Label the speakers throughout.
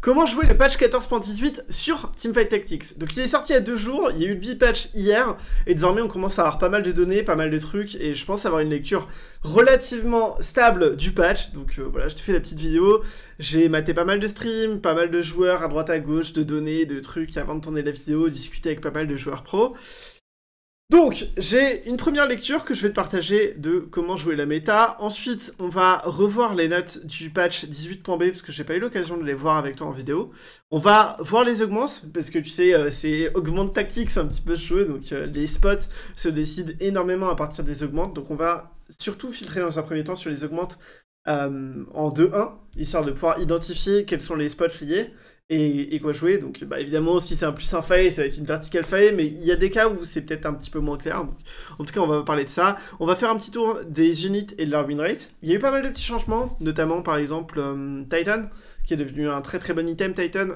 Speaker 1: Comment jouer le patch 14.18 sur Teamfight Tactics Donc il est sorti il y a deux jours, il y a eu le bi patch hier, et désormais on commence à avoir pas mal de données, pas mal de trucs, et je pense avoir une lecture relativement stable du patch. Donc euh, voilà, je te fais la petite vidéo, j'ai maté pas mal de streams, pas mal de joueurs à droite à gauche, de données, de trucs avant de tourner la vidéo, discuter avec pas mal de joueurs pro. Donc, j'ai une première lecture que je vais te partager de comment jouer la méta. Ensuite, on va revoir les notes du patch 18.b parce que j'ai pas eu l'occasion de les voir avec toi en vidéo. On va voir les augments parce que tu sais, euh, c'est augmentes tactique, c'est un petit peu chaud. Donc, euh, les spots se décident énormément à partir des augmentes. Donc, on va surtout filtrer dans un premier temps sur les augmentes euh, en 2-1, histoire de pouvoir identifier quels sont les spots liés et, quoi jouer. Donc bah, évidemment, si c'est un plus un fail ça va être une verticale faille, mais il y a des cas où c'est peut-être un petit peu moins clair. en tout cas, on va parler de ça. On va faire un petit tour des units et de leur win rate. Il y a eu pas mal de petits changements, notamment par exemple euh, Titan qui est devenu un très très bon item Titan.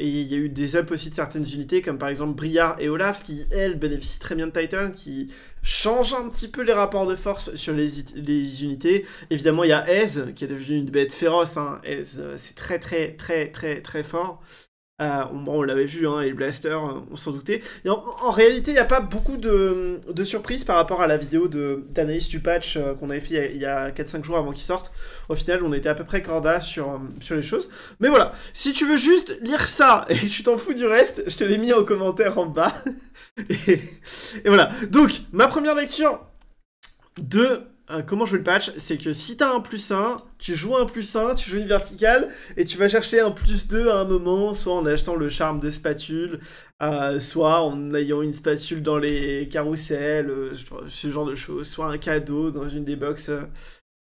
Speaker 1: Et il y a eu des ups aussi de certaines unités, comme par exemple Briard et Olaf, qui elles bénéficient très bien de Titan, qui change un petit peu les rapports de force sur les, les unités. Évidemment, il y a Ez, qui est devenu une bête féroce. Hein. Ez, euh, c'est très très très très très fort. Euh, on l'avait vu, hein, et le blaster, euh, on s'en doutait. en, réalité, il n'y a pas beaucoup de, surprises par rapport à la vidéo d'analyse du patch euh, qu'on avait fait il y a, 4-5 jours avant qu'il sorte. Au final, on était à peu près corda sur, sur les choses. Mais voilà, si tu veux juste lire ça et tu t'en fous du reste, je te l'ai mis en commentaire en bas. et voilà. Donc, ma première lecture de comment jouer le patch C'est que si tu as un plus 1, tu joues un plus 1, tu joues une verticale, et tu vas chercher un plus 2 à un moment, soit en achetant le charme de spatule, euh, soit en ayant une spatule dans les carousels, euh, ce genre de choses, soit un cadeau dans une des boxes euh,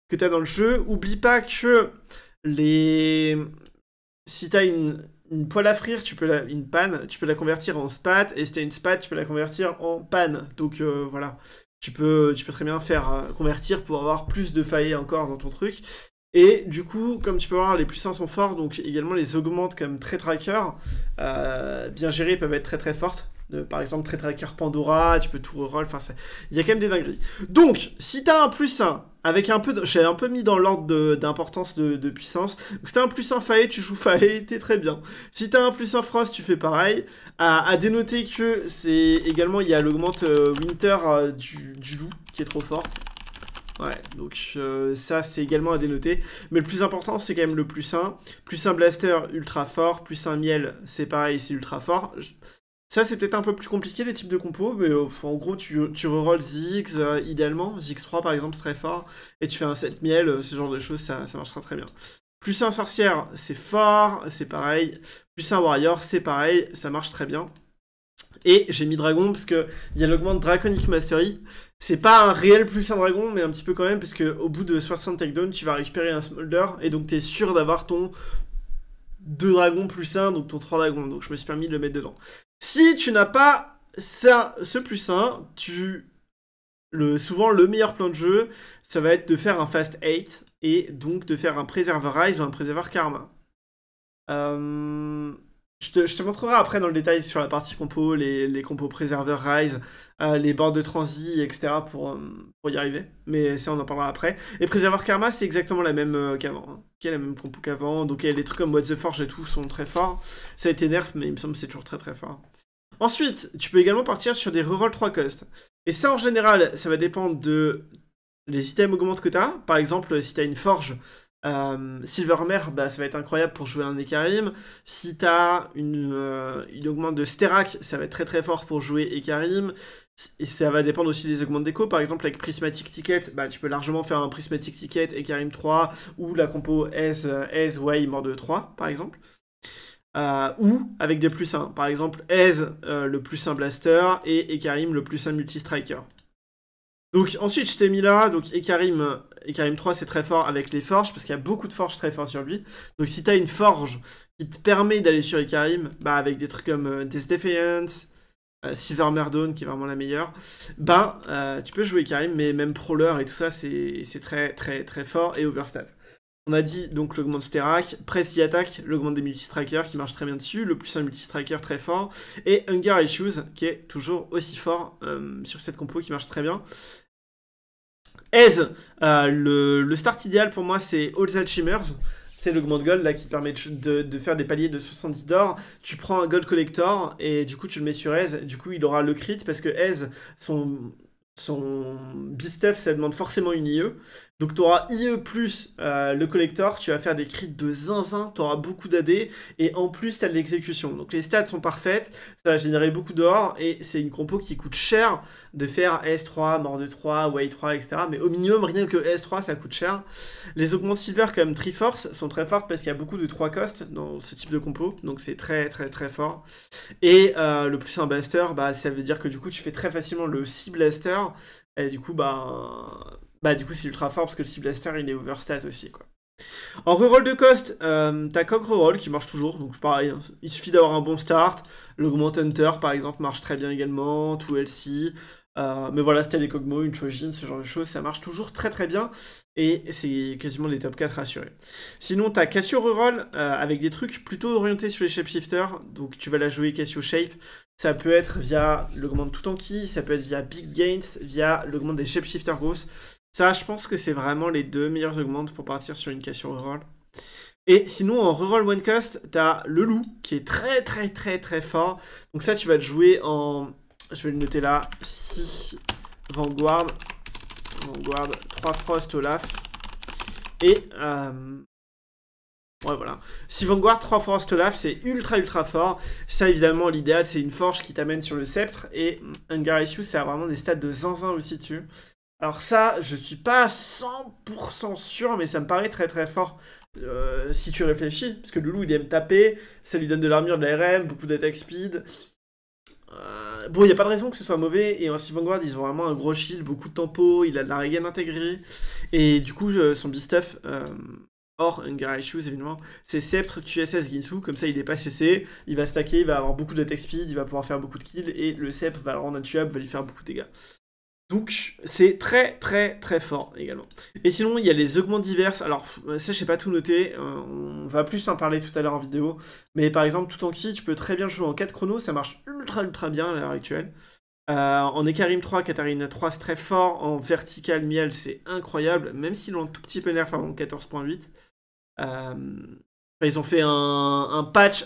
Speaker 1: que t'as dans le jeu. Oublie pas que les... Si t'as une, une poêle à frire, tu peux la, une panne, tu peux la convertir en spat, et si t'as une spat, tu peux la convertir en panne. Donc voilà tu peux, tu peux très bien faire euh, convertir pour avoir plus de failles encore dans ton truc. Et du coup, comme tu peux voir, les plus sains sont forts, donc également les augmentes comme très tracker, euh, bien gérées, peuvent être très très fortes par exemple, Très Tracker Pandora, tu peux tout reroll, enfin, il y a quand même des dingueries. Donc, si t'as un plus 1, avec un peu, de... j'avais un peu mis dans l'ordre d'importance de, puissance, donc si t'as un plus 1 Faé, tu joues Faé, t'es très bien. Si t'as un plus 1 Frost, tu fais pareil. À, dénoter que c'est également, il y a l'augmente euh, Winter euh, du, loup, qui est trop forte. Ouais, donc euh, ça c'est également à dénoter. Mais le plus important c'est quand même le plus 1. Plus 1 blaster ultra fort, plus un miel c'est pareil, c'est ultra fort. Ça, c'est peut-être un peu plus compliqué les types de compos, mais euh, en gros, tu, tu rerolls Ziggs euh, idéalement. Ziggs3 par exemple, c'est très fort. Et tu fais un 7 miel, euh, ce genre de choses, ça, marchera très bien. Plus un sorcière, c'est fort, c'est pareil. Plus un warrior, c'est pareil, ça marche très bien. Et j'ai mis dragon parce qu'il y a de Draconic Mastery. C'est pas un réel plus un dragon, mais un petit peu quand même, parce qu'au bout de 60 takedowns, tu vas récupérer un smolder, et donc t'es sûr d'avoir ton 2 dragons plus 1, donc ton 3 dragons. Donc je me suis permis de le mettre dedans. Si tu n'as pas ce plus 1, tu... Le, souvent, le meilleur plan de jeu, ça va être de faire un fast 8 et donc de faire un Rise ou un preserver karma. Euh... Je te, montrerai après dans le détail sur la partie compo, les, compos préserveurs Rise, euh, les bords de transi, etc. Euh, pour, y arriver. Mais ça, on en parlera après. Et préserveur Karma, c'est exactement la même euh, qu'avant. Hein. la même compo qu'avant. Donc les trucs comme What the Forge et tout sont très forts. Ça a été nerf, mais il me semble que c'est toujours très très fort. Ensuite, tu peux également partir sur des reroll 3 cost. Et ça, en général, ça va dépendre de les items augmentent que tu as. Par exemple, si tu as une forge, euh, bah, ça va être incroyable pour jouer un Ekarim. Si t'as euh, une, augmente de Sterak, ça va être très très fort pour jouer Ekarim. Et ça va dépendre aussi des augmentes d'écho. Par exemple, avec Prismatic Ticket, bah, tu peux largement faire un Prismatic Ticket, Ekarim 3, ou la compo S, euh, S Way, mort de 3, par exemple. Euh, ou avec des plus 1. Par exemple, S le plus 1 Blaster, et Ekarim, le plus 1 multi donc ensuite, je t'ai mis là, donc Ekarim, Ekarim 3 c'est très fort avec les forges, parce qu'il y a beaucoup de forges très fortes sur lui. Donc si t'as une forge qui te permet d'aller sur Ekarim, bah avec des trucs comme euh, Death Defiance, euh, Silver Merdone qui est vraiment la meilleure, bah euh, tu peux jouer Ekarim, mais même Prowler et tout ça c'est très très très fort, et Overstat. On a dit donc l'augment Sterak, Press y attaque, l'augment des multistrikers qui marche très bien dessus, le plus un multistriker très fort, et Hunger Issues qui est toujours aussi fort euh, sur cette compo qui marche très bien. Aze euh, le, start idéal pour moi c'est All Shimmers, c'est l'augment de gold là qui permet de, faire des paliers de 70 d'or. Tu prends un gold collector et du coup tu le mets sur Aze, du coup il aura le crit parce que Aze, son, son b ça demande forcément une IE. Donc tu IE plus euh, le collector, tu vas faire des crits de zinzin, tu auras beaucoup d'AD, et en plus tu as de l'exécution. Donc les stats sont parfaites, ça va générer beaucoup d'or, et c'est une compo qui coûte cher de faire S3, mort de 3, way 3, etc. Mais au minimum, rien que S3, ça coûte cher. Les augments silver comme Triforce sont très fortes parce qu'il y a beaucoup de 3 cost dans ce type de compo, donc c'est très très très fort. Et euh, le plus un blaster, bah, ça veut dire que du coup tu fais très facilement le C blaster, et du coup bah bah, du coup, c'est ultra fort parce que le Sea Blaster, il est overstat aussi, quoi. En reroll de cost, euh, t'as Cog Reroll qui marche toujours, donc pareil, hein. il suffit d'avoir un bon start. L'Augment Hunter par exemple marche très bien également, tout LC. Euh, mais voilà, si t'as des Cogmo, une Chojin, ce genre de choses, ça marche toujours très très bien. Et c'est quasiment des top 4 assurés. Sinon, t'as Cassio Reroll euh, avec des trucs plutôt orientés sur les shapeshifters, donc tu vas la jouer Cassio Shape. Ça peut être via l'augment tout tanky. ça peut être via Big Gains, via l'augment des shapeshifter grosses. Ça, je pense que c'est vraiment les deux meilleurs augmentes pour partir sur une cassure reroll. Et sinon, en reroll one cost, t'as le loup qui est très très très très fort. Donc ça, tu vas te jouer en... Je vais le noter là. Si Vanguard. Vanguard. 3 Frost Olaf. Et... Euh, ouais, voilà. Si Vanguard 3 Frost Olaf, c'est ultra ultra fort. Ça, évidemment, l'idéal, c'est une forge qui t'amène sur le sceptre. Et Hunger Issue, ça a vraiment des stats de zinzin aussi dessus. Alors ça, je suis pas 100% sûr, mais ça me paraît très très fort euh, si tu réfléchis, parce que Loulou il aime taper, ça lui donne de l'armure, de l'ARM, beaucoup d'attaque speed. Euh, bon, il n'y a pas de raison que ce soit mauvais, et en Vanguard ils ont vraiment un gros shield, beaucoup de tempo, il a de la regen intégrée, et du coup euh, son B-stuff, euh, hors Hunger évidemment, c'est Sceptre QSS Ginsu, comme ça il n'est pas CC, il va stacker, il va avoir beaucoup d'attaque speed, il va pouvoir faire beaucoup de kills, et le Sceptre va le rendre intuable, va lui faire beaucoup de dégâts. Donc c'est très très très fort également. Et sinon il y a les augments divers. Alors ça je sais pas tout noter, euh, on va plus en parler tout à l'heure en vidéo. Mais par exemple tout en qui tu peux très bien jouer en 4 chronos, ça marche ultra ultra bien à l'heure actuelle. Euh, en Ekarim 3, Katarina 3 c'est très fort, en vertical miel c'est incroyable, même s'ils ont un tout petit peu nerf en 14.8. Euh, ils ont fait un, patch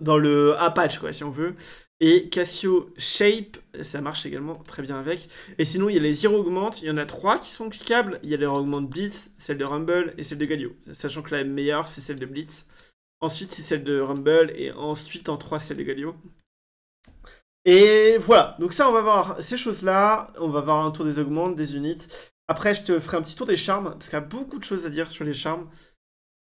Speaker 1: dans le A-patch quoi si on veut. Et Cassio Shape, ça marche également très bien avec. Et sinon, il y a les 0 augmentes. il y en a trois qui sont cliquables. Il y a les augmentes Blitz, celle de Rumble et celle de Galio. Sachant que la meilleure, c'est celle de Blitz. Ensuite, c'est celle de Rumble. Et ensuite, en 3, celle de Galio. Et voilà. Donc ça, on va voir ces choses-là. On va voir un tour des augmentes, des Units. Après, je te ferai un petit tour des charmes, parce qu'il y a beaucoup de choses à dire sur les charmes.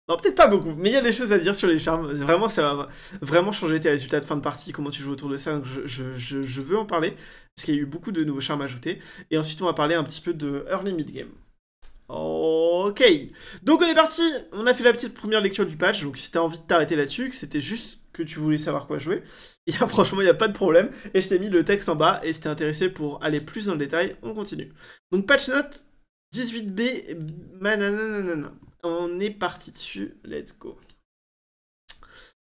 Speaker 1: Non, peut-être pas beaucoup, mais il y a des choses à dire sur les charmes. Vraiment, ça va vraiment changer tes résultats de fin de partie, comment tu joues autour de ça. je, veux en parler, parce qu'il y a eu beaucoup de nouveaux charmes ajoutés. Et ensuite, on va parler un petit peu de early mid-game. Ok, donc on est parti. On a fait la petite première lecture du patch. Donc si t'as envie de t'arrêter là-dessus, que c'était juste que tu voulais savoir quoi jouer, Et franchement, il n'y a pas de problème. Et je t'ai mis le texte en bas. Et si t'es intéressé pour aller plus dans le détail, on continue. Donc patch note 18b. Mananana on est parti dessus. Let's go.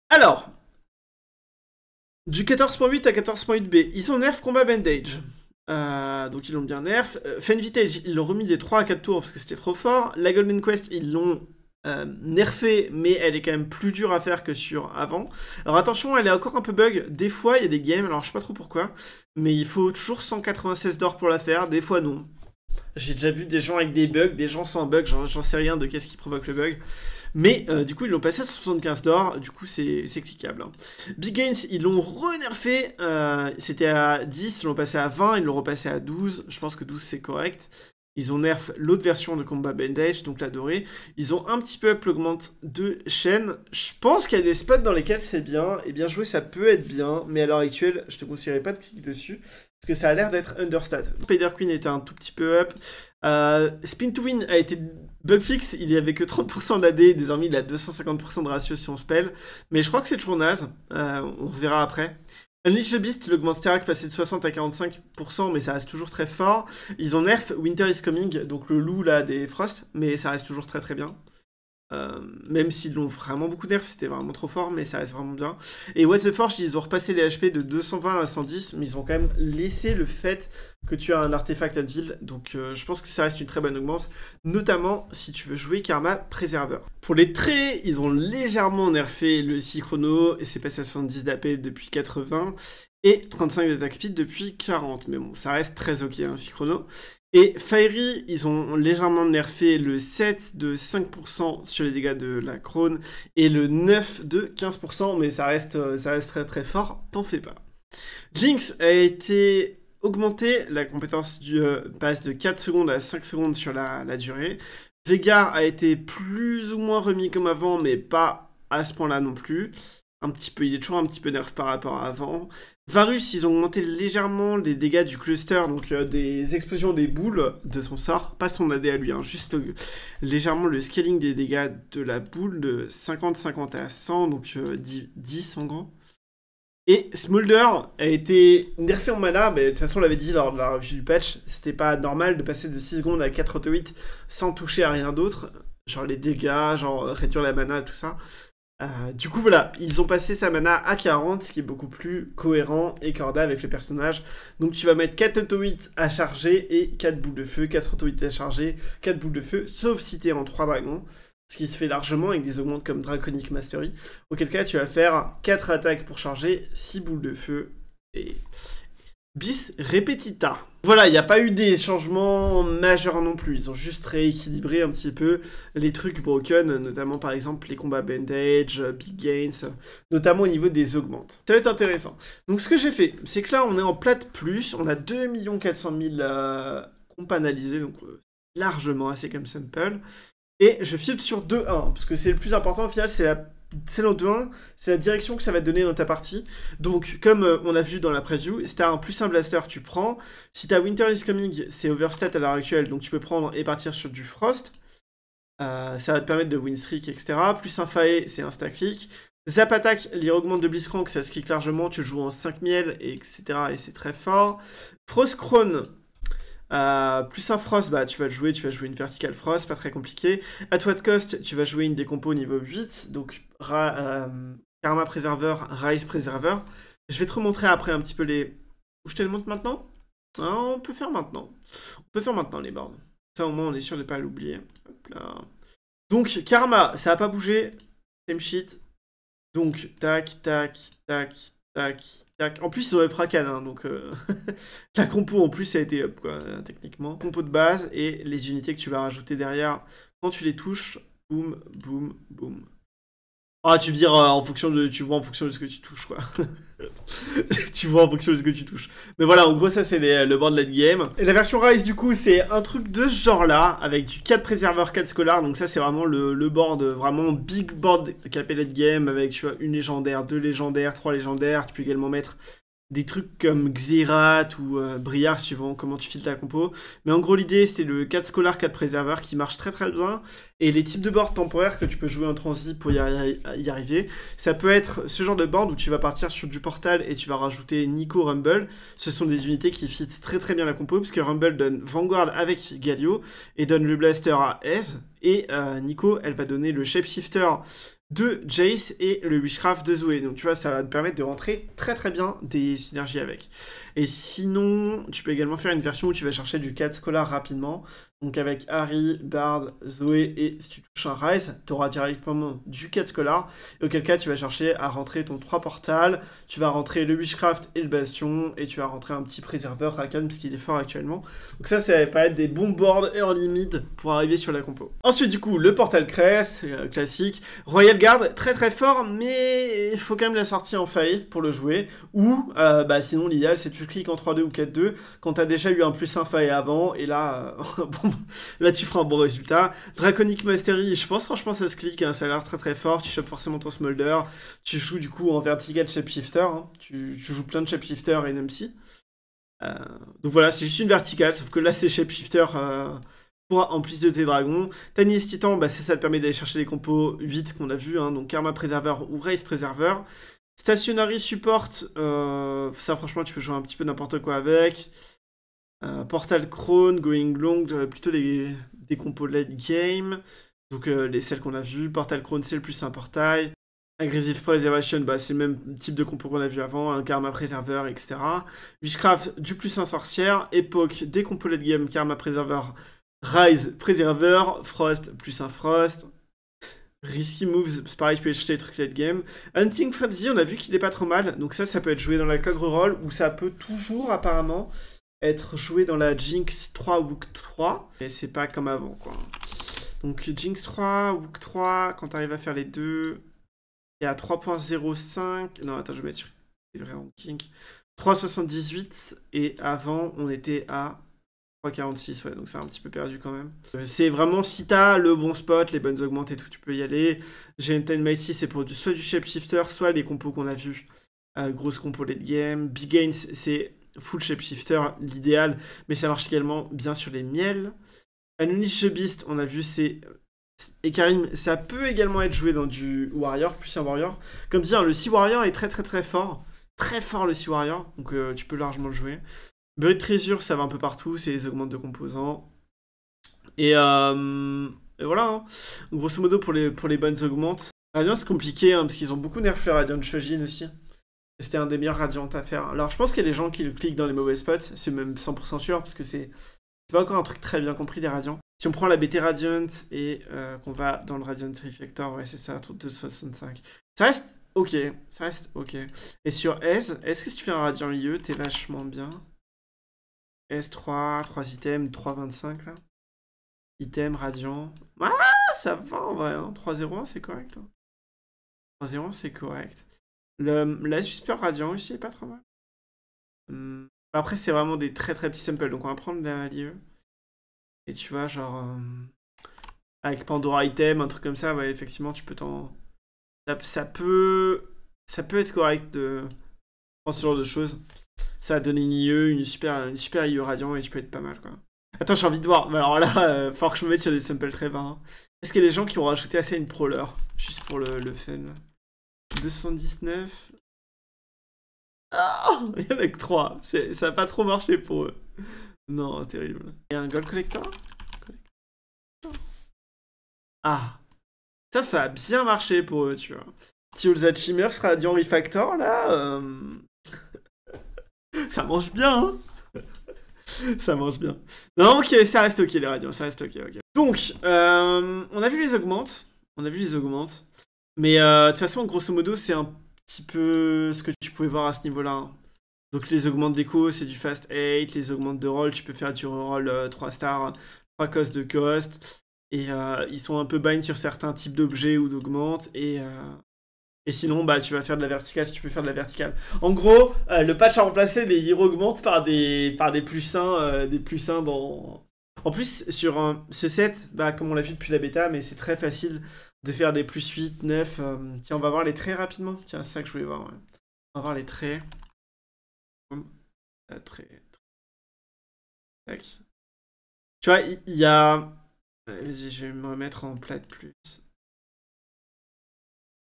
Speaker 1: Alors, du 14.8 à 14.8b, ils ont nerf combat bandage. Euh, donc ils l'ont bien nerf. Euh, Fenvitage, ils l'ont remis des 3 à 4 tours parce que c'était trop fort. La Golden Quest, ils l'ont euh, nerfé, mais elle est quand même plus dure à faire que sur avant. Alors attention, elle est encore un peu bug. Des fois, il y a des games, alors je sais pas trop pourquoi, mais il faut toujours 196 d'or pour la faire, des fois non. J'ai déjà vu des gens avec des bugs, des gens sans bugs. j'en sais rien de qu'est-ce qui provoque le bug. Mais euh, du coup, ils l'ont passé à 75 d'or, du coup, c'est cliquable. Hein. Big Gains, ils l'ont renerfé, euh, c'était à 10, ils l'ont passé à 20, ils l'ont repassé à 12, je pense que 12 c'est correct. Ils ont nerf l'autre version de Combat Bandage, donc la dorée. Ils ont un petit peu up l'augment de chaîne. Je pense qu'il y a des spots dans lesquels c'est bien. Et eh bien joué, ça peut être bien. Mais à l'heure actuelle, je te conseillerais pas de cliquer dessus. Parce que ça a l'air d'être understat. Spider Queen était un tout petit peu up. Euh, spin to win a été bug fix. Il n'y avait que 30% d'AD. Désormais, il a 250% de ratio si on spell. Mais je crois que c'est toujours naze. Euh, on verra après. Unleash the Beast, le Sterak passé de 60 à 45%, mais ça reste toujours très fort. Ils ont nerf Winter is Coming, donc le loup là des Frosts, mais ça reste toujours très très bien. Euh, même s'ils l'ont vraiment beaucoup nerf, c'était vraiment trop fort, mais ça reste vraiment bien. Et What's the Forge, ils ont repassé les HP de 220 à 110, mais ils ont quand même laissé le fait que tu as un artefact à ville, donc euh, je pense que ça reste une très bonne augmente, notamment si tu veux jouer Karma Préserveur. Pour les traits, ils ont légèrement nerfé le 6 et c'est passé à 70 d'AP depuis 80, et 35 d'attaque speed depuis 40, mais bon, ça reste très ok, un hein, et Fairy, ils ont légèrement nerfé le 7 de 5% sur les dégâts de la crone et le 9 de 15%, mais ça reste, euh, ça reste très très fort, t'en fais pas. Jinx a été augmenté, la compétence euh, passe de 4 secondes à 5 secondes sur la, la durée. Vegar a été plus ou moins remis comme avant, mais pas à ce point-là non plus un petit peu, il est toujours un petit peu nerf par rapport à avant. Varus, ils ont augmenté légèrement les dégâts du cluster, donc euh, des explosions des boules de son sort, pas son AD à lui, hein, juste légèrement le scaling des dégâts de la boule de 50-50 à 100, donc 10, euh, en grand. Et Smolder a été nerfé en mana, mais de toute façon on l'avait dit lors de la revue du patch, c'était pas normal de passer de 6 secondes à 4 auto 8 sans toucher à rien d'autre, genre les dégâts, genre réduire la mana, tout ça. Euh, du coup, voilà, ils ont passé sa mana à 40, ce qui est beaucoup plus cohérent et corda avec le personnage. Donc tu vas mettre 4 auto hits à charger et 4 boules de feu, 4 auto hits à charger, 4 boules de feu, sauf si t'es en 3 dragons, ce qui se fait largement avec des augmentes comme Draconic Mastery, auquel cas tu vas faire 4 attaques pour charger, 6 boules de feu et, bis repetita. Voilà, il n'y a pas eu des changements majeurs non plus. Ils ont juste rééquilibré un petit peu les trucs broken, notamment par exemple les combats bandage, big gains, notamment au niveau des augmentes. Ça va être intéressant. Donc ce que j'ai fait, c'est que là on est en plate plus, on a 2 400 000 euh, comptes analysés, donc euh, largement assez comme sample. Et je filtre sur 2-1, parce que c'est le plus important au final, c'est la c'est 2 c'est la direction que ça va te donner dans ta partie. Donc, comme euh, on a vu dans la preview, si t'as un plus un blaster, tu prends. Si t'as Winter is Coming, c'est overstat à l'heure actuelle, donc tu peux prendre et partir sur du Frost. Euh, ça va te permettre de win streak, etc. Plus un faé, c'est un stack click. Zap Attack, les augmente de que ça se clique largement, tu joues en 5 miel, etc. Et c'est très fort. Frost euh, plus un Frost, bah, tu vas le jouer, tu vas jouer une Vertical Frost, pas très compliqué. At what cost, tu vas jouer une décompo niveau 8, donc euh, Karma Preserver, Rise Preserver. Je vais te remontrer après un petit peu les... Où je te le montre maintenant hein, On peut faire maintenant. On peut faire maintenant les bornes. Ça au moins on est sûr de ne pas l'oublier. Donc Karma, ça n'a pas bougé. Same shit. Donc tac, tac, tac, Tac, tac. En plus, ils ont up hein, donc euh, la compo en plus a été up, quoi, techniquement. Compo de base et les unités que tu vas rajouter derrière quand tu les touches. Boum, boum, boum. Ah, tu vires euh, en fonction de, tu vois en fonction de ce que tu touches, quoi. tu vois en fonction de ce que tu touches. Mais voilà, en gros, ça c'est les, euh, le board late game. Et la version Rise, du coup, c'est un truc de ce genre-là, avec du 4 préserveurs, 4 scolars. Donc ça, c'est vraiment le, le board, vraiment big board capé game, avec tu vois, une légendaire, deux légendaires, trois légendaires. Tu peux également mettre des trucs comme Xerat ou euh, Briar suivant comment tu files ta compo. Mais en gros, l'idée, c'est le 4 scolar, 4 préserveur qui marche très très bien. Et les types de boards temporaires que tu peux jouer en transit pour y, arriver, ça peut être ce genre de board où tu vas partir sur du portal et tu vas rajouter Nico Rumble. Ce sont des unités qui fit très très bien la compo, puisque Rumble donne Vanguard avec Galio et donne le blaster à Ez. Et euh, Nico, elle va donner le shapeshifter de Jace et le Witchcraft de Zoé. Donc tu vois, ça va te permettre de rentrer très très bien des synergies avec. Et sinon, tu peux également faire une version où tu vas chercher du 4 scolar rapidement. Donc avec Harry, Bard, Zoé et si tu touches un Rise, t'auras auras directement du 4 Scholar. auquel cas, tu vas chercher à rentrer ton 3 portal, tu vas rentrer le Witchcraft et le Bastion, et tu vas rentrer un petit préserveur Rakan parce qu'il est fort actuellement. Donc ça, ça va pas être des bons boards early mid pour arriver sur la compo. Ensuite, du coup, le portal Crest, euh, classique. Royal Guard, très très fort, mais il faut quand même la sortie en faille pour le jouer. Ou, euh, bah, sinon, l'idéal, c'est tu cliques en 3-2 ou 4-2 quand tu déjà eu un plus 1 faille avant, et là, bon, là tu feras un bon résultat. Draconic Mastery, je pense franchement ça se clique, hein. ça a l'air très très fort, tu chopes forcément ton Smolder, tu joues du coup en vertical shape shifter. Hein. tu, joues plein de shapeshifter et NMC. Euh, donc voilà, c'est juste une verticale, sauf que là c'est Shape Shifter euh, en plus de tes dragons. tannis, Titan, c'est bah, ça te permet d'aller chercher les compos 8 qu'on a vu, hein. donc Karma Preserver ou Race Preserver. Stationary Support, euh, ça franchement tu peux jouer un petit peu n'importe quoi avec. Euh, Portal Crown, Going Long, plutôt les, des compos late game. Donc euh, les celles qu'on a vues. Portal Crown, c'est le plus un portail. Aggressive Preservation, bah, c'est le même type de compo qu'on a vu avant, hein. Karma Preserver, etc. Witchcraft, du plus un sorcière. Époque, des compos late game, Karma Preserver, Rise Preserver, Frost, plus un Frost. Risky Moves, c'est pareil, je peux des trucs late game. Hunting Frenzy, on a vu qu'il est pas trop mal, donc ça, ça peut être joué dans la Cogre Roll, où ça peut toujours apparemment être joué dans la Jinx 3 Wook 3, mais c'est pas comme avant, quoi. Donc Jinx 3, Wook 3, quand t'arrives à faire les deux, et à 3.05, non attends, je vais mettre sur 3.78, et avant, on était à 3,46, ouais, donc c'est un petit peu perdu quand même. Euh, c'est vraiment si t'as le bon spot, les bonnes augmentes et tout, tu peux y aller. J'ai une Mighty, c'est pour soit du shapeshifter, soit les compos qu'on a vus. Euh, grosse compo late game. Big Gains, c'est full shifter l'idéal, mais ça marche également bien sur les miels. Unleash Beast, on a vu, c'est. Et Karim, ça peut également être joué dans du Warrior, plus un Warrior. Comme dire, le Sea Warrior est très très très fort. Très fort le Sea Warrior, donc euh, tu peux largement le jouer. Buried Treasure, ça va un peu partout, c'est les augmentes de composants. Et, euh, voilà, hein. grosso modo pour les, pour les bonnes augmentes. Radiant, c'est compliqué, hein, parce qu'ils ont beaucoup nerf le Radiant Shogin aussi. C'était un des meilleurs radiants à faire. Alors je pense qu'il y a des gens qui le cliquent dans les mauvais spots, c'est même 100% sûr, parce que c'est pas encore un truc très bien compris des radiants. Si on prend la BT Radiant et euh, qu'on va dans le Radiant Reflector, ouais c'est ça, un truc de Ça reste ok, ça reste ok. Et sur S, est-ce que si tu fais un radiant IE, t'es vachement bien S3, 3 items, 3,25 là. Item, radiant. Ah, ça va en vrai, hein. 3,01 c'est correct. Hein. 3,01 c'est correct la Super Radiant aussi est pas trop mal. Hmm, après, c'est vraiment des très très petits samples, donc on va prendre la lieu. Et tu vois, genre. Euh, avec Pandora Item, un truc comme ça, ouais, effectivement, tu peux t'en. Ça, peut. Ça peut être correct de prendre ce genre de choses. Ça va donner une IE, une super, super IE radiant et tu peux être pas mal quoi. Attends, j'ai envie de voir. Mais alors là, euh, faut que je me mette sur des samples très bas. Est-ce qu'il y a des gens qui ont rajouté assez une proleur Juste pour le, le fun. 219. Ah Il y en a que 3. Ça n'a pas trop marché pour eux. Non, terrible. Il y a un gold collector Ah Ça, ça a bien marché pour eux, tu vois. Si Shimmer sera Dion Refactor, là... Euh, ça mange bien, hein. Ça mange bien. Non, ok, ça reste ok, les radios, ça reste ok, ok. Donc, euh, on a vu les augmentes. On a vu les augmentes. Mais euh, de toute façon, grosso modo, c'est un petit peu ce que tu pouvais voir à ce niveau-là. Donc les augmentes d'écho, c'est du fast 8, les augmentes de roll, tu peux faire du roll 3 euh, stars, 3 cost de cost. Et euh, ils sont un peu bind sur certains types d'objets ou d'augmentes. Et, et sinon, bah, tu vas faire de la verticale si tu peux faire de la verticale. En gros, le patch a remplacé les héros augmentes par des, par des plus sains des dans... En plus, sur ce set, bah, comme on l'a vu depuis la bêta, mais c'est très facile de faire des plus 8, 9. Euh, tiens, on va voir les traits rapidement. Tiens, c'est ça que je voulais voir. On va voir les traits. Euh, Tac. Tu vois, il y, a. Vas-y, je vais me remettre en plate plus.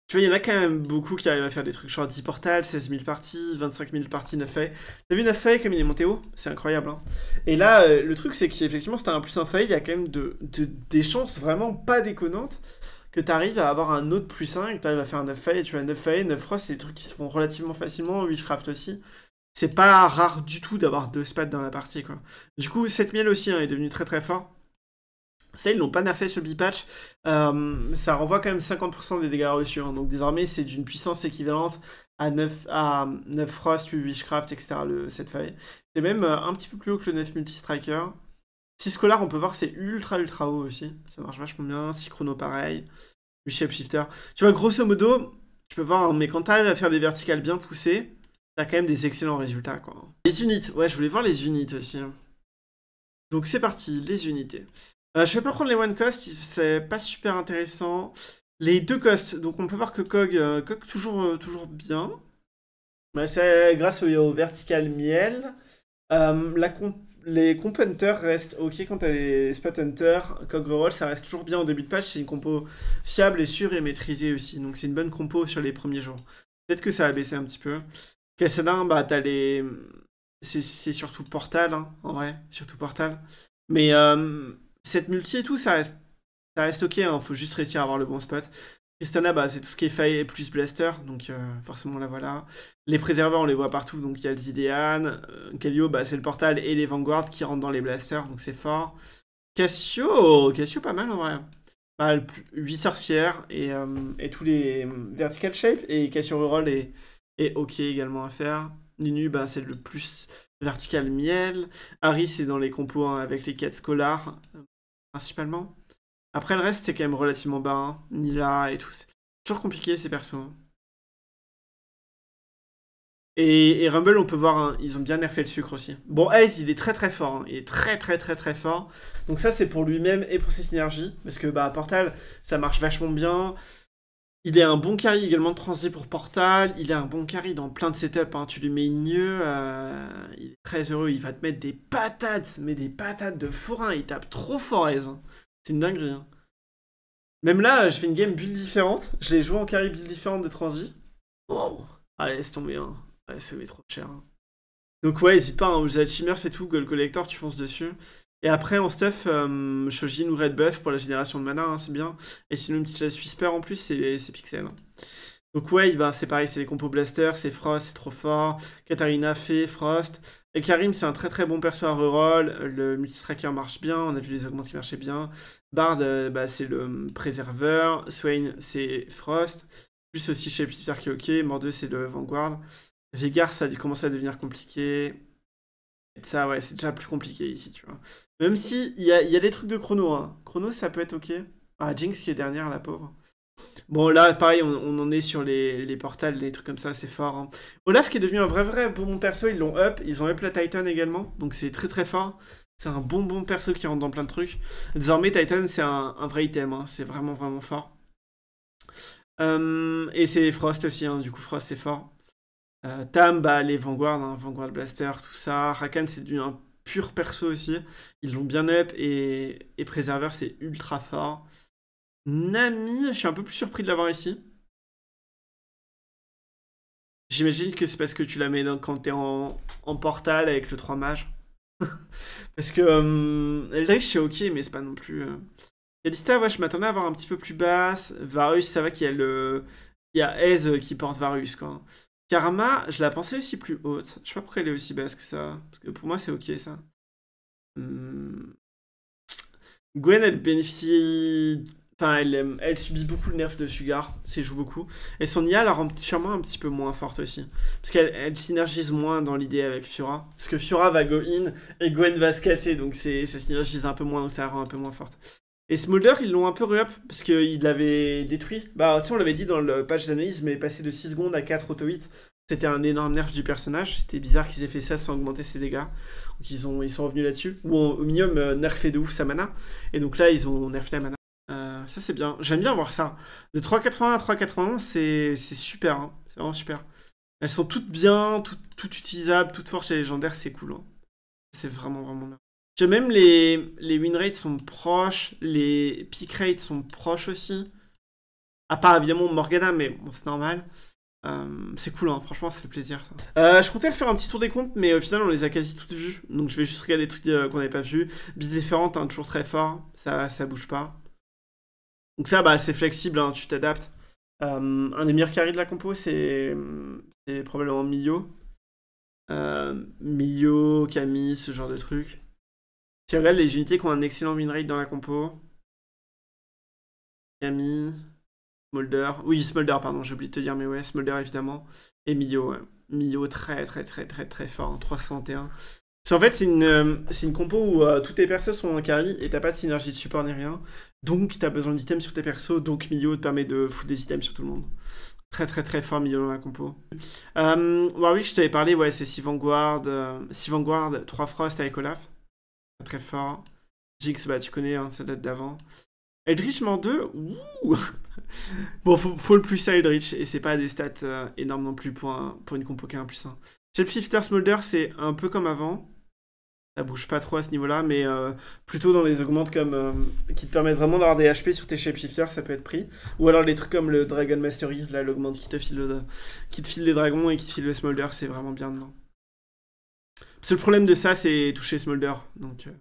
Speaker 1: Tu vois, il y en a quand même beaucoup qui arrivent à faire des trucs genre 10 portals, 16 000 parties, 25 000 parties, 9 failles. T'as vu 9 failles comme il est monté haut C'est incroyable. Hein Et là, euh, le truc, c'est qu'effectivement, si t'as un plus 1 faille, il y a quand même des chances vraiment pas déconnantes que tu arrives à avoir un autre plus 5, tu arrives à faire un 9 failles, tu as 9 failles, 9 frost, c'est des trucs qui se font relativement facilement, Witchcraft aussi. C'est pas rare du tout d'avoir deux spats dans la partie, quoi. Du coup, miel aussi hein, est devenu très très fort. Ça, ils l'ont pas nerfé ce bipatch. Euh, ça renvoie quand même 50% des dégâts reçus. Hein. Donc désormais, c'est d'une puissance équivalente à 9, à 9 Frost, 8 Witchcraft, etc. Le, cette faille. C'est même euh, un petit peu plus haut que le 9 Multistriker. Si Scolar, on peut voir, c'est ultra ultra haut aussi. Ça marche vachement bien. Chrono pareil. Le Shifter. Tu vois, grosso modo, tu peux voir, mais quand t'arrives à faire des verticales bien poussées, t'as quand même des excellents résultats. Quoi. Les unités, ouais, je voulais voir les unités aussi. Donc c'est parti, les unités. Euh, je vais pas prendre les one cost, c'est pas super intéressant. Les deux cost, donc on peut voir que Cog, euh, Cog toujours, euh, toujours bien. Mais bah, c'est grâce au, au, vertical miel. la comp les comp hunters restent ok quand t'as les spot hunters. ça reste toujours bien au début de patch. C'est une compo fiable et sûre et maîtrisée aussi. Donc c'est une bonne compo sur les premiers jours. Peut-être que ça a baissé un petit peu. Cassadin, bah t'as les. C'est surtout Portal, hein, en vrai. Surtout Portal. Mais euh, cette multi et tout, ça reste, ça reste ok. il hein, Faut juste réussir à avoir le bon spot. Tristana, bah, c'est tout ce qui est faille plus blaster, donc euh, forcément la voilà. Les préserveurs, on les voit partout, donc il y a le Zidean. Euh, Kelio, bah, c'est le portal et les Vanguard qui rentrent dans les blasters, donc c'est fort. Cassio, Cassio pas mal en vrai. Bah, 8 sorcières et, euh, et, tous les vertical shapes. et Cassio Rural est, ok également à faire. Ninu, bah, c'est le plus vertical miel. Harry, c'est dans les compos hein, avec les 4 scolars principalement. Après, le reste, c'est quand même relativement bas. Hein. Nila et tout. C'est toujours compliqué, ces persos. Et, Rumble, on peut voir, hein, ils ont bien nerfé le sucre aussi. Bon, Ace, il est très très fort. Hein. Il est très très très très fort. Donc ça, c'est pour lui-même et pour ses synergies. Parce que bah, Portal, ça marche vachement bien. Il est un bon carry également de transit pour Portal. Il est un bon carry dans plein de setups. Tu lui mets une euh, il est très heureux. Il va te mettre des patates, mais des patates de forain. Il tape trop fort, Ace. C'est une dinguerie. Hein. Même là, euh, je fais une game build différente. Je l'ai joué en carry build différente de Transi. Oh, Allez, laisse tomber. Hein. Ouais, ça trop cher. Hein. Donc ouais, hésite pas, hein, le chimère, c'est tout, Gold Collector, tu fonces dessus. Et après, en stuff, euh, Shogin ou Red Buff pour la génération de mana, hein, c'est bien. Et sinon, une petite chasse Whisper en plus, c'est Pixel. Donc ouais, ben, c'est pareil, c'est les compos Blaster, c'est Frost, c'est trop fort. Katarina, fait Frost. Et Karim, c'est un très très bon perso à reroll. Le multistracker marche bien, on a vu les augments qui marchaient bien. Bard, euh, bah, c'est le hum, préserveur. Swain, c'est Frost. Plus aussi chez qui est ok. Mordeux, c'est le Vanguard. Vigar, ça a commencé à devenir compliqué. Et ça, ouais, c'est déjà plus compliqué ici, tu vois. Même si, il y a, des trucs de chrono. Hein. Chrono, ça peut être ok. Ah, Jinx qui est dernière, la pauvre. Bon, là, pareil, on, en est sur les, les portals, des trucs comme ça, c'est fort. Hein. Olaf qui est devenu un vrai vrai bon perso, ils l'ont up, ils ont up la Titan également, donc c'est très très fort. C'est un bon bon perso qui rentre dans plein de trucs. Désormais, Titan, c'est un, vrai item, hein, c'est vraiment vraiment fort. Hum, et c'est Frost aussi, hein, du coup, Frost c'est fort. Euh, Tam, bah, les Vanguard, Vanguard Blaster, tout ça. Rakan, c'est du un pur perso aussi. Ils l'ont bien up et, et c'est ultra fort. Nami, je suis un peu plus surpris de l'avoir ici. J'imagine que c'est parce que tu la mets quand t'es en, en portal avec le 3 mage. parce que euh, je c'est ok, mais c'est pas non plus. Euh. Calista, ouais, je m'attendais à avoir un petit peu plus basse. Varus, ça va qu'il y a le. a qui porte Varus, quoi. Karma, je la pensais aussi plus haute. Je sais pas pourquoi elle est aussi basse que ça. Parce que pour moi, c'est ok, ça. Hmm. Gwen, elle bénéficie Enfin, elle, subit beaucoup le nerf de Sugar, c'est joue beaucoup. Et son IA la rend sûrement un petit peu moins forte aussi. Parce qu'elle synergise moins dans l'idée avec Fiora. Parce que Fiora va go in et Gwen va se casser, donc ça synergise un peu moins, donc ça la rend un peu moins forte. Et Smolder, ils l'ont un peu re-up, parce qu'ils l'avaient détruit. Bah, tu on l'avait dit dans le patch d'analyse, mais passer de 6 secondes à 4 auto-hit, c'était un énorme nerf du personnage. C'était bizarre qu'ils aient fait ça sans augmenter ses dégâts. Donc ils, ont, ils sont revenus là-dessus. Ou au minimum, euh, nerfé de ouf sa mana. Et donc là, ils ont nerfé la mana. Euh, ça, c'est bien. J'aime bien voir ça. De 3,80 à 3,91, c'est super. Hein. C'est vraiment super. Elles sont toutes bien, toutes, toutes utilisables, toutes fortes et légendaires. C'est cool. Hein. C'est vraiment, vraiment bien. J'ai même les, les win rates sont proches, les pick rates sont proches aussi. À part évidemment Morgana, mais bon, c'est normal. Euh, c'est cool, hein. franchement, ça fait plaisir. Euh, je comptais refaire un petit tour des comptes, mais au final, on les a quasi toutes vues. Donc, je vais juste regarder les trucs qu'on n'avait pas vus. Bise différente, hein, toujours très fort. Ça, ça bouge pas. Donc ça, bah, c'est flexible, hein, tu t'adaptes. Euh, un des meilleurs carrés de la compo, c'est probablement Milio. Euh, Camille, ce genre de truc. Tu les unités qui ont un excellent win dans la compo. Camille, Smolder. Oui, Smolder, pardon, j'ai oublié de te dire, mais ouais, Smolder évidemment. Et Milio. Milio très très très très très fort hein, en 361 en fait, c'est une, euh, une compo où euh, tous toutes tes persos sont en carry et t'as pas de synergie de support ni rien. Donc t'as besoin d'items sur tes persos, donc Mio te permet de foutre des items sur tout le monde. Très très très fort Mio dans la compo. Euh, Warwick, je t'avais parlé, ouais, c'est Sivanguard, Vanguard, 3 Frost avec Olaf. Très fort. Jix, bah tu connais, hein, ça date d'avant. Eldritch Mort 2, ouh Bon, faut, le plus ça Eldritch, et c'est pas des stats énormes non plus pour, pour une compo qui est un plus 1. Shapeshifter Smolder, c'est un peu comme avant ça bouge pas trop à ce niveau-là, mais euh, plutôt dans des augmentes comme euh, qui te permettent vraiment d'avoir des HP sur tes shapeshifters, ça peut être pris. Ou alors les trucs comme le Dragon Mastery, là l'augmente qui te file le, qui te file les dragons et qui te file le Smolder, c'est vraiment bien dedans. Parce que le problème de ça, c'est toucher Smolder. Donc euh,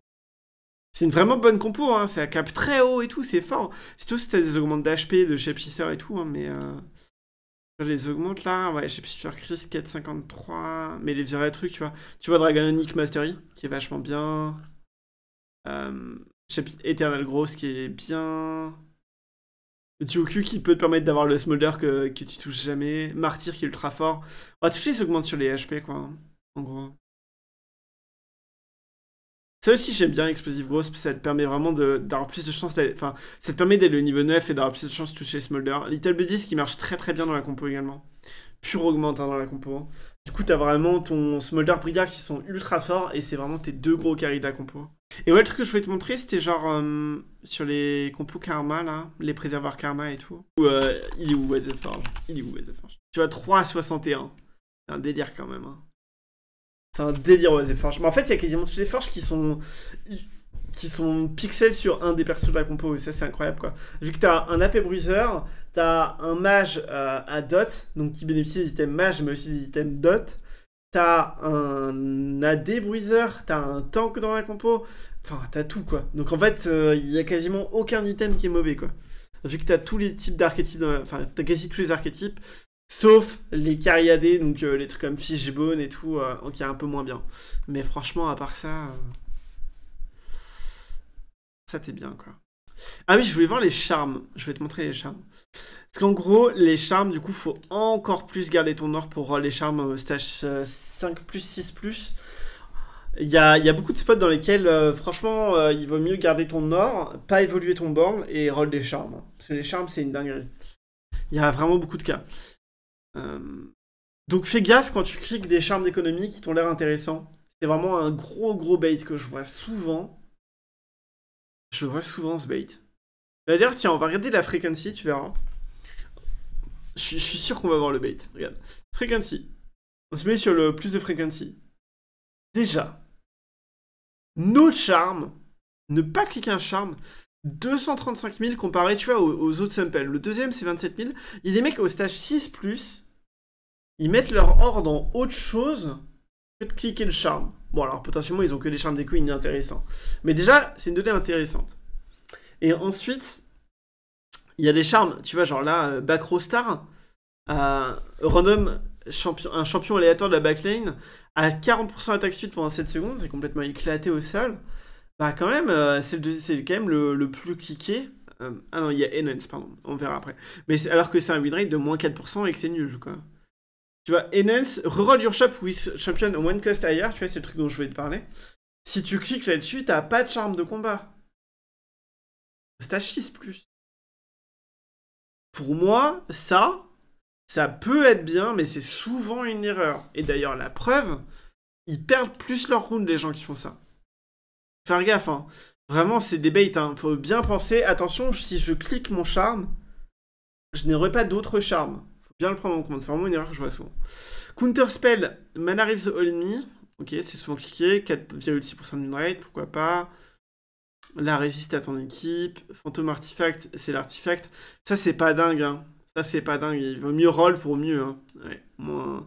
Speaker 1: c'est une vraiment bonne compo, hein, c'est à cap très haut et tout, c'est fort. Surtout si t'as des augmentes d'HP, de shapeshifters et tout, hein, mais je les augmente là, ouais, je sais plus si Chris 453, mais les vrais trucs, tu vois. Tu vois Dragonic Mastery, qui est vachement bien. Euh, Eternal Gross, qui est bien. Dioku qui peut te permettre d'avoir le smolder que, tu touches jamais. Martyr qui est ultra fort. On va toucher, il sur les HP, quoi. En gros. Ça aussi, j'aime bien parce que ça te permet vraiment d'avoir plus de chance. Enfin, ça te permet d'être le niveau 9 et d'avoir plus de chance de toucher Smolder. Little Buddies qui marche très très bien dans la compo également. Pure augmente hein, dans la compo. Hein. Du coup, t'as vraiment ton Smolder Brigade qui sont ultra forts et c'est vraiment tes deux gros carry de la compo. Et ouais, le truc que je voulais te montrer, c'était genre euh, sur les compos Karma là, les préservoirs Karma et tout. Ou, euh, il est où What the Forge Il est où What the Forge Tu vois, 3 à 61. C'est un délire quand même. Hein. C'est un délire, ouais, Forge. en fait, il y a quasiment tous les forges qui sont qui sont pixels sur un des persos de la compo et ça c'est incroyable quoi. Vu que t'as un AP Bruiser, t'as un mage euh, à dot, donc qui bénéficie des items mage mais aussi des items dot, t'as un AD Bruiser, t'as un tank dans la compo, enfin t'as tout quoi. Donc en fait euh, il y a quasiment aucun item qui est mauvais quoi. Vu que t'as tous les types d'archétypes, enfin t'as quasi tous les archétypes, Sauf les cariadés, donc euh, les trucs comme Fishbone et tout, euh, qui est un peu moins bien. Mais franchement, à part ça. Euh, ça, t'es bien, quoi. Ah oui, je voulais voir les charmes. Je vais te montrer les charmes. Parce qu'en gros, les charmes, du coup, faut encore plus garder ton or pour les charmes stage 5, 6. Il y, a, il y a, beaucoup de spots dans lesquels, franchement, il vaut mieux garder ton or, pas évoluer ton borne et roll des charmes. Parce que les charmes, c'est une dinguerie. Il y a vraiment beaucoup de cas. Euh, donc fais gaffe quand tu cliques des charmes d'économie qui t'ont l'air intéressants. C'est vraiment un gros gros bait que je vois souvent. Je vois souvent ce bait. Bah, d'ailleurs, tiens, on va regarder la frequency, tu verras. Je suis, sûr qu'on va voir le bait. Regarde. Frequency. On se met sur le plus de frequency. Déjà, nos charme, ne pas cliquer un charme, 235 000 comparé, tu vois, aux, aux autres samples. Le deuxième, c'est 27 000. Il y a des mecs au stage 6+, ils mettent leur or dans autre chose que de cliquer le charme. Bon, alors potentiellement, ils ont que des charmes des couilles inintéressants. Mais déjà, c'est une donnée intéressante. Et ensuite, il y a des charmes, tu vois, genre là, euh, back star, euh, random champion, un champion aléatoire de la backlane à 40% attaque speed pendant 7 secondes, c'est complètement éclaté au sol. Bah quand même, euh, c'est c'est quand même le, plus cliqué. ah non, il y a Enhance, pardon, on verra après. Mais alors que c'est un winrate de moins 4% et que c'est nul, quoi. Tu vois, Enels, reroll your shop with champion one cost higher, tu vois, c'est le truc dont je voulais te parler. Si tu cliques là-dessus, t'as pas de charme de combat. Stachis plus. Pour moi, ça, ça peut être bien, mais c'est souvent une erreur. Et d'ailleurs, la preuve, ils perdent plus leur round, les gens qui font ça. Faire gaffe, hein. Vraiment, c'est des baits, hein. Faut bien penser, attention, si je clique mon charme, je n'aurai pas d'autres charmes le prendre en compte. C'est vraiment une erreur que je vois souvent. Counter Spell, Mana Reeves All me, Ok, c'est souvent cliqué. 4,6% de rate, pourquoi pas. La résiste à ton équipe. Fantôme Artifact, c'est l'artefact. Ça, c'est pas dingue. Hein. Ça, c'est pas dingue. Il vaut mieux roll pour mieux. Hein.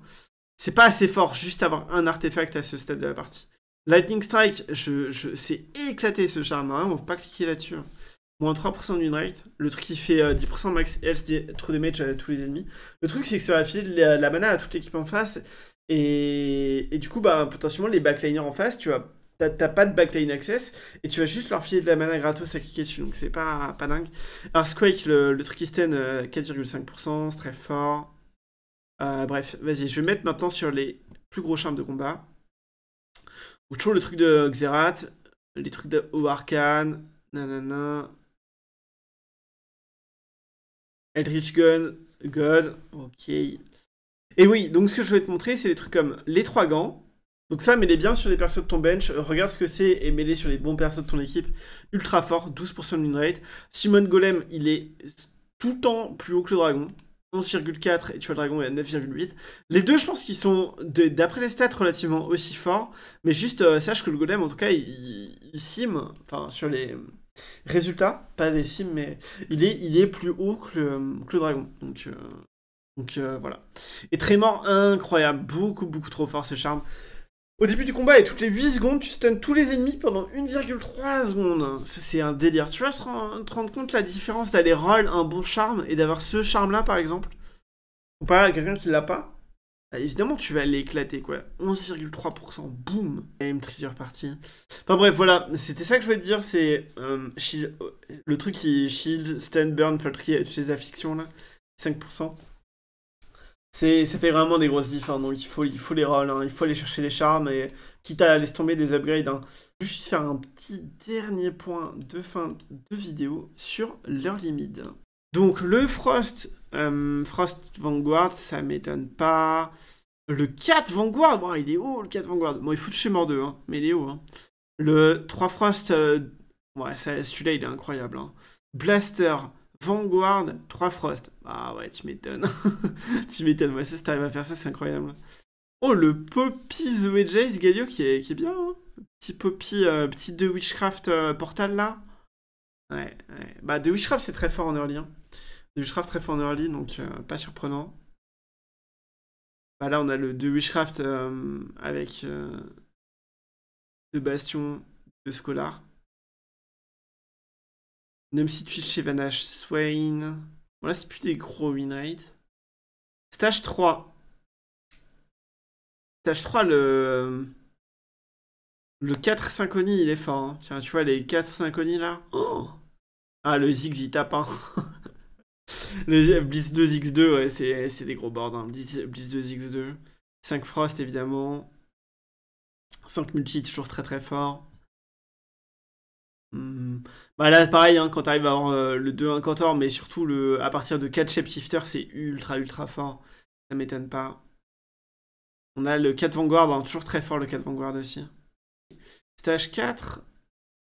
Speaker 1: C'est pas assez fort juste avoir un artefact à ce stade de la partie. Lightning Strike, je, je c'est éclaté ce charme. On va pas cliquer là-dessus. Hein moins 3% de rate, le truc qui fait 10% euh, max health true damage à tous les ennemis. Le truc c'est que ça va filer la, la mana à toute l'équipe en face, et, du coup, bah, potentiellement, les backliners en face, tu vois, t'as pas de backline access, et tu vas juste leur filer de la mana gratos à cliquer dessus, donc c'est pas, pas dingue. Alors le, le truc qui stun, 4,5%, euh, c'est très fort. Euh, bref, vas-y, je vais mettre maintenant sur les plus gros charmes de combat. Ou toujours le truc de Xerath, les trucs de Oarkan, nanana, Eldritch Gun, God, ok. Et oui, donc ce que je vais te montrer, c'est des trucs comme les trois gants. Donc ça, mets-les bien sur les persos de ton bench, regarde ce que c'est et mets-les sur les bons persos de ton équipe. Ultra fort, 12% de win rate. Simon Golem, il est tout le temps plus haut que le dragon. 11,4 et tu vois le dragon est à 9,8. Les deux, je pense qu'ils sont, d'après les stats, relativement aussi forts. Mais juste, euh, sache que le golem, en tout cas, il, il enfin, sur les, Résultat, pas des cimes, mais il est, il est plus haut que le, dragon. Donc, euh, donc euh, voilà. Et mort, incroyable. Beaucoup, beaucoup trop fort ce charme. Au début du combat, et toutes les 8 secondes, tu stuns tous les ennemis pendant 1,3 secondes. C'est un délire. Tu vas te rendre compte la différence d'aller roll un bon charme et d'avoir ce charme-là, par exemple, ou pas quelqu'un qui l'a pas bah, évidemment tu vas l'éclater quoi. 11,3%, boum, M Treasure partie. Enfin bref, voilà, c'était ça que je voulais te dire, c'est euh, euh, le truc qui shield, stun, burn, faltry, toutes ces affections là, 5%. ça fait vraiment des grosses diffs, hein, donc il faut, il faut les rolls, hein. il faut aller chercher les charmes, et quitte à laisser tomber des upgrades. Hein. Je vais juste faire un petit dernier point de fin de vidéo sur leur limite. Donc le Frost, euh, Frost Vanguard, ça m'étonne pas. Le 4 Vanguard, bon, il est haut le 4 Vanguard. Bon, il fout de chez mort hein, mais il est haut. Hein. Le 3 Frost, euh, ouais, celui-là il est incroyable. Hein. Blaster, Vanguard, 3 Frost. Ah ouais, tu m'étonnes. tu m'étonnes, ouais, ça, si t'arrives à faire ça, c'est incroyable. Oh, le Poppy The Jays Galio qui est, qui est bien. petit Poppy, euh, petit de Witchcraft Portal là. Ouais, ouais. Bah, de Witchcraft c'est très fort en early. Hein. C'est Witchcraft très fort en early, donc euh, pas surprenant. Bah là, on a le 2 Witchcraft euh, avec deux Bastions, deux scolars. Même si tu chez Vanash Swain. Bon, là, c'est plus des gros win Stage 3. Stage 3, le. Euh, le 4 synchronies, il est fort. Hein. Tiens, tu vois les 4 synchronies là oh Ah, le Zig, il tape. Hein. Le Blitz 2x2, ouais, c'est des gros boards. Hein. Blitz, 2x2. 5 Frost, évidemment. 5 Multi, toujours très très fort. Hmm. Bah là, pareil, hein, quand t'arrives à avoir euh, le 2-1 Cantor, mais surtout le, à partir de 4 Shifter, c'est ultra ultra fort. Ça m'étonne pas. On a le 4 Vanguard, hein, toujours très fort le 4 Vanguard aussi. Stage 4,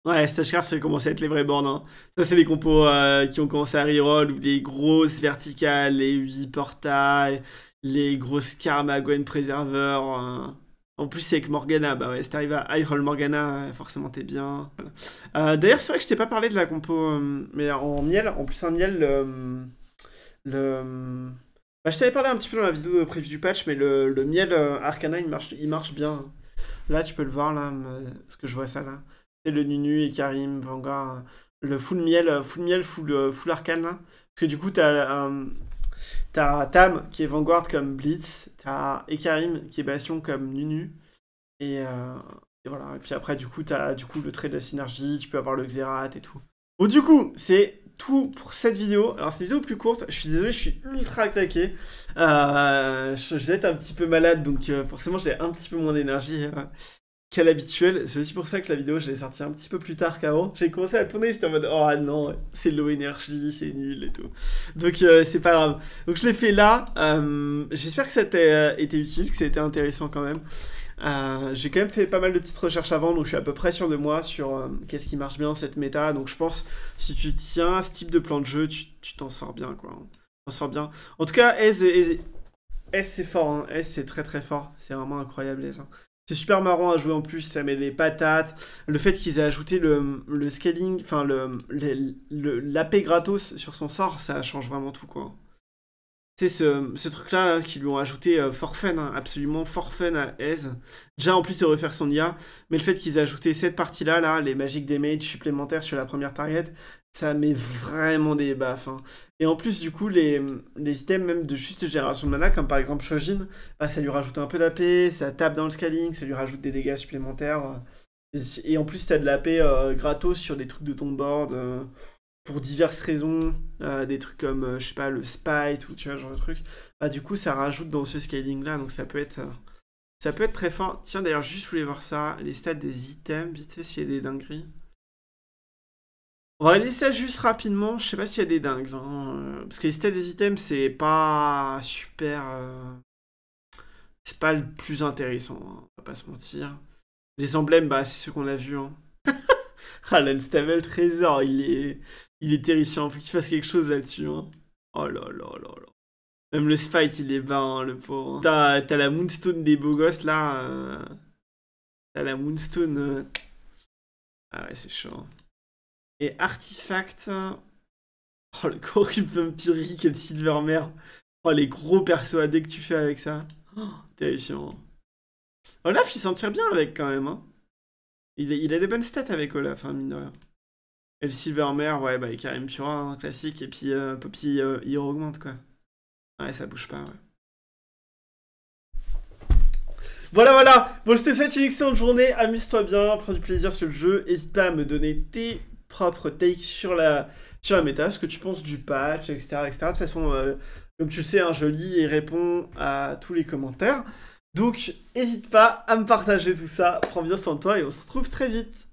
Speaker 1: Ouais, Stashkar, ça commencé à être les vrais bornes. Hein. Ça, c'est des compos euh, qui ont commencé à reroll, ou des grosses verticales, les 8 portails, les grosses Karma, Gwen Preserver. Hein. En plus, c'est avec Morgana. Bah ouais, si t'arrives à high Morgana, euh, forcément, t'es bien. Euh, d'ailleurs, c'est vrai que je t'ai pas parlé de la compo, mais en miel, en plus, un miel, le. Bah, je t'avais parlé un petit peu dans la vidéo de prévue du patch, mais le, le miel Arcana, il marche, il marche bien. Hein. Là, tu peux le voir, là, ce que je vois ça, là. C'est le Nunu et Karim, Vanguard, le full miel, euh, full miel, full, euh, full arcane. Parce que du coup, euh, t'as Tam qui est Vanguard comme Blitz, t'as Ekarim qui est Bastion comme Nunu. Et, et, voilà. Et puis après, du coup, t'as du coup le trait de la synergie, tu peux avoir le Xerath et tout. Bon, du coup, c'est tout pour cette vidéo. Alors, c'est une vidéo plus courte. Je suis désolé, je suis ultra claqué. je vais être un petit peu malade, donc forcément, j'ai un petit peu moins d'énergie qu'à l'habituel. C'est aussi pour ça que la vidéo, je l'ai sortie un petit peu plus tard qu'avant. J'ai commencé à tourner, j'étais en mode oh non, c'est low energy, c'est nul et tout. Donc euh, c'est pas grave. Donc je l'ai fait là. Euh, j'espère que ça t'a euh, été utile, que ça a été intéressant quand même. J'ai quand même fait pas mal de petites recherches avant, donc je suis à peu près sûr de moi sur qu'est-ce qui marche bien cette méta. Donc je pense si tu tiens à ce type de plan de jeu, tu t'en sors bien quoi. bien. En tout cas, S, c'est fort, hein. S c'est très très fort. C'est vraiment incroyable S. Hein. C'est super marrant à jouer en plus, ça met des patates. Le fait qu'ils aient ajouté le, scaling, enfin le, l'AP gratos sur son sort, ça change vraiment tout quoi. C'est ce, ce truc-là qu'ils lui ont ajouté euh, Fort fun, hein, absolument for fun à Aise. Déjà en plus de refaire son IA, mais le fait qu'ils aient ajouté cette partie-là, là, les magic damage supplémentaires sur la première target, ça met vraiment des baffes. Hein. Et en plus, du coup, les, items même de juste génération de mana, comme par exemple Shojin, bah, ça lui rajoute un peu d'AP, ça tape dans le scaling, ça lui rajoute des dégâts supplémentaires. Et en plus, t'as de l'AP euh, gratos sur des trucs de ton board euh, pour diverses raisons, euh, des trucs comme, euh, je sais pas, le spite ou tu vois, genre de truc. Bah, du coup, ça rajoute dans ce scaling-là, donc ça peut être... ça peut être très fort. Tiens, d'ailleurs, juste je voulais voir ça, les stats des items, vite fait, s'il y a des dingueries. On va aller ça juste rapidement. Je sais pas s'il y a des dingues. Hein. Euh, parce que les stats des items, c'est pas super. Euh, c'est pas le plus intéressant. Hein, on va pas se mentir. Les emblèmes, bah, c'est ceux qu'on a vu, Hein. ah, l'Unstable Trésor, il est, il est terrifiant. Faut qu'il fasse quelque chose là-dessus. Hein. Oh là là là là. Même le Spite, il est bas, le pauvre. T'as la Moonstone des beaux gosses, là. Euh, t'as la Moonstone. Ah ouais, c'est chaud. Et artefact. Oh, le corrupte vampirique et le silvermer. Oh, les gros persuadés que tu fais avec ça. Oh, terrifiant. Olaf, il s'en tire bien avec quand même. Hein. Il, a, des bonnes stats avec Olaf, hein, mine de rien. Et le Silvermer, ouais, bah, Karim Pura, hein, classique. Et puis euh, Poppy, euh, il augmente, quoi. Ouais, ça bouge pas, ouais. Voilà, voilà. Bon, je te souhaite une excellente journée. Amuse-toi bien, prends du plaisir sur le jeu. N'hésite pas à me donner tes propre take sur la, sur la méta, ce que tu penses du patch, etc. De toute façon, euh, comme tu le sais, hein, je lis et réponds à tous les commentaires. Donc, n'hésite pas à me partager tout ça, prends bien soin de toi et on se retrouve très vite.